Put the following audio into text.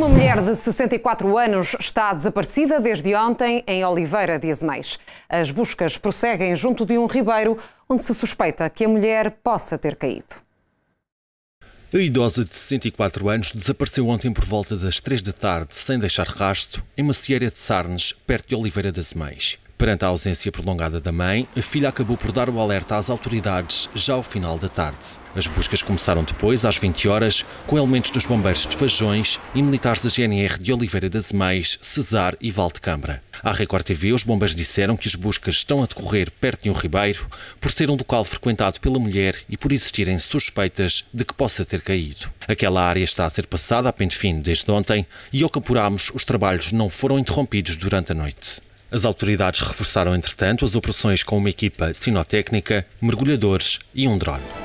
Uma mulher de 64 anos está desaparecida desde ontem em Oliveira de Azeméis. As buscas prosseguem junto de um ribeiro onde se suspeita que a mulher possa ter caído. A idosa de 64 anos desapareceu ontem por volta das 3 da tarde, sem deixar rastro, em Macieira de Sarnes, perto de Oliveira de Azeméis. Perante a ausência prolongada da mãe, a filha acabou por dar o alerta às autoridades já ao final da tarde. As buscas começaram depois, às 20 horas, com elementos dos bombeiros de Fajões e militares da GNR de Oliveira das Mães, Cesar e Valdecâmara. À Record TV, os bombeiros disseram que as buscas estão a decorrer perto de um ribeiro, por ser um local frequentado pela mulher e por existirem suspeitas de que possa ter caído. Aquela área está a ser passada a pente fino desde ontem e, ao que apurámos, os trabalhos não foram interrompidos durante a noite. As autoridades reforçaram, entretanto, as operações com uma equipa sinotécnica, mergulhadores e um drone.